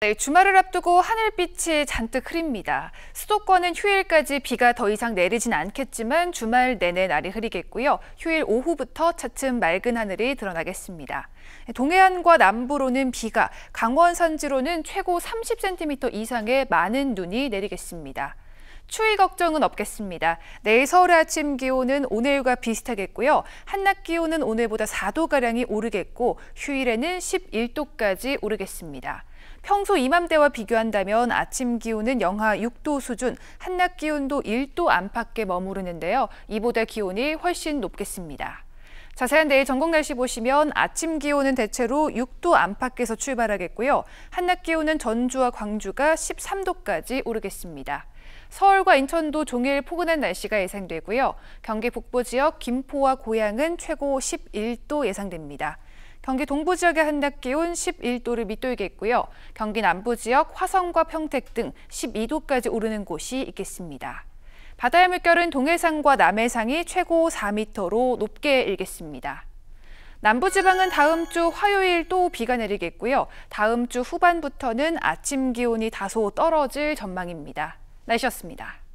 네, 주말을 앞두고 하늘빛이 잔뜩 흐립니다. 수도권은 휴일까지 비가 더 이상 내리진 않겠지만 주말 내내 날이 흐리겠고요. 휴일 오후부터 차츰 맑은 하늘이 드러나겠습니다. 네, 동해안과 남부로는 비가, 강원 산지로는 최고 30cm 이상의 많은 눈이 내리겠습니다. 추위 걱정은 없겠습니다. 내일 서울의 아침 기온은 오늘과 비슷하겠고요. 한낮 기온은 오늘보다 4도가량이 오르겠고 휴일에는 11도까지 오르겠습니다. 평소 이맘때와 비교한다면 아침 기온은 영하 6도 수준, 한낮 기온도 1도 안팎에 머무르는데요. 이보다 기온이 훨씬 높겠습니다. 자세한 내일 전국 날씨 보시면 아침 기온은 대체로 6도 안팎에서 출발하겠고요. 한낮 기온은 전주와 광주가 13도까지 오르겠습니다. 서울과 인천도 종일 포근한 날씨가 예상되고요. 경기 북부 지역 김포와 고양은 최고 11도 예상됩니다. 경기 동부 지역의 한낮 기온 11도를 밑돌겠고요. 경기 남부 지역 화성과 평택 등 12도까지 오르는 곳이 있겠습니다. 바다의 물결은 동해상과 남해상이 최고 4m로 높게 일겠습니다. 남부지방은 다음 주 화요일 또 비가 내리겠고요. 다음 주 후반부터는 아침 기온이 다소 떨어질 전망입니다. 날씨였습니다.